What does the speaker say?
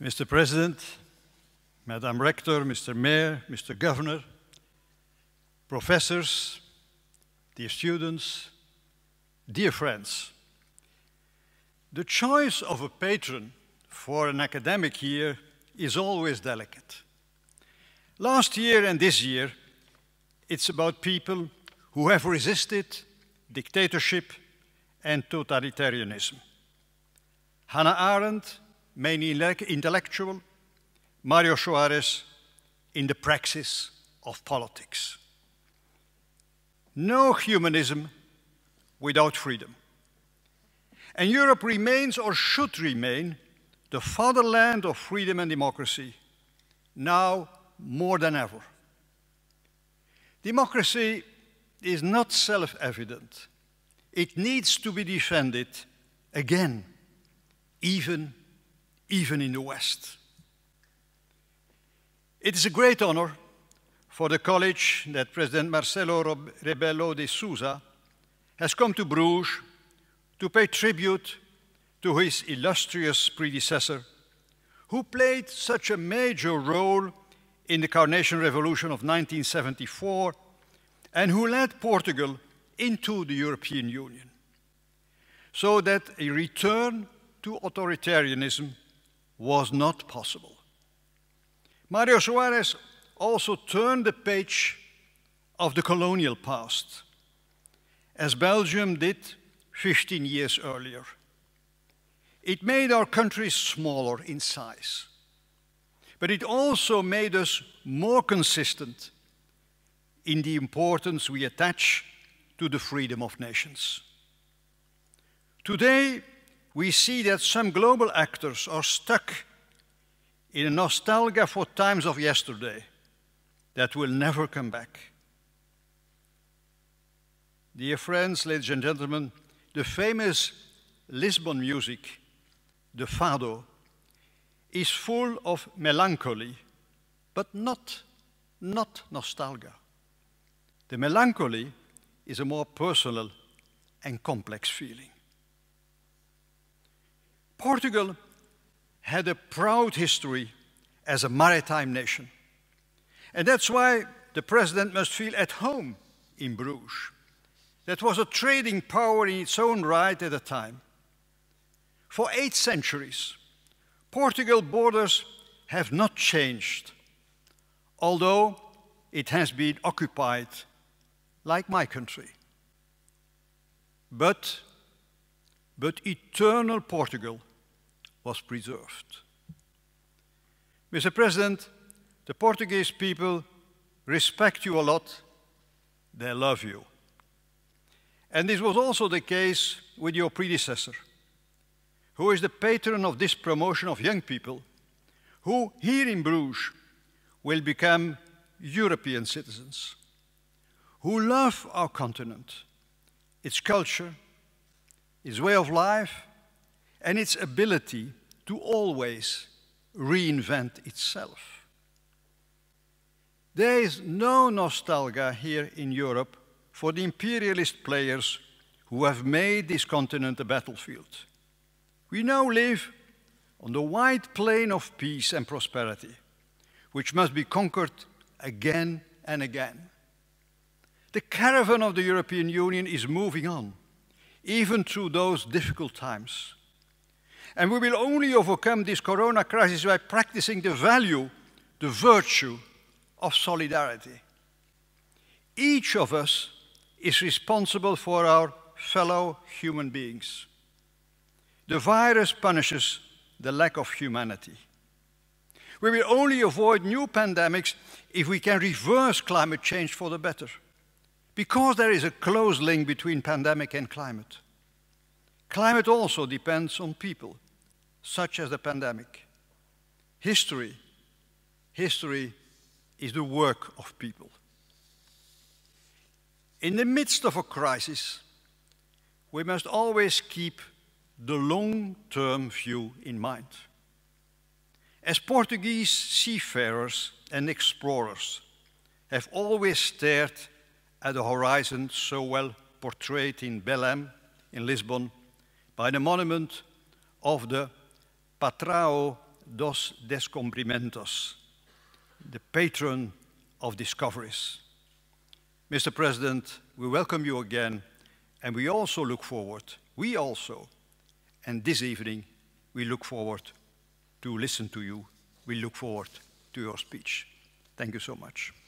Mr. President, Madam Rector, Mr. Mayor, Mr. Governor, professors, dear students, dear friends. The choice of a patron for an academic year is always delicate. Last year and this year, it's about people who have resisted dictatorship and totalitarianism. Hannah Arendt main intellectual, Mario Suarez, in the praxis of politics. No humanism without freedom. And Europe remains or should remain the fatherland of freedom and democracy, now more than ever. Democracy is not self evident. It needs to be defended again, even even in the West. It is a great honor for the college that President Marcelo Rebelo de Souza has come to Bruges to pay tribute to his illustrious predecessor, who played such a major role in the Carnation Revolution of 1974 and who led Portugal into the European Union, so that a return to authoritarianism was not possible. Mario Suarez also turned the page of the colonial past, as Belgium did 15 years earlier. It made our country smaller in size, but it also made us more consistent in the importance we attach to the freedom of nations. Today, we see that some global actors are stuck in a nostalgia for times of yesterday that will never come back. Dear friends, ladies and gentlemen, the famous Lisbon music, the fado, is full of melancholy, but not, not nostalgia. The melancholy is a more personal and complex feeling. Portugal had a proud history as a maritime nation. And that's why the president must feel at home in Bruges. That was a trading power in its own right at the time. For eight centuries, Portugal borders have not changed, although it has been occupied like my country. But, but eternal Portugal was preserved. Mr. President, the Portuguese people respect you a lot, they love you. And this was also the case with your predecessor, who is the patron of this promotion of young people, who here in Bruges will become European citizens, who love our continent, its culture, its way of life, and its ability to always reinvent itself. There is no nostalgia here in Europe for the imperialist players who have made this continent a battlefield. We now live on the wide plain of peace and prosperity, which must be conquered again and again. The caravan of the European Union is moving on, even through those difficult times. And we will only overcome this corona crisis by practicing the value, the virtue of solidarity. Each of us is responsible for our fellow human beings. The virus punishes the lack of humanity. We will only avoid new pandemics if we can reverse climate change for the better, because there is a close link between pandemic and climate. Climate also depends on people, such as the pandemic. History, history is the work of people. In the midst of a crisis, we must always keep the long-term view in mind. As Portuguese seafarers and explorers have always stared at the horizon so well portrayed in Belém, in Lisbon, by the monument of the Patrao dos Descobrimentos, the patron of discoveries. Mr. President, we welcome you again, and we also look forward, we also, and this evening, we look forward to listen to you. We look forward to your speech. Thank you so much.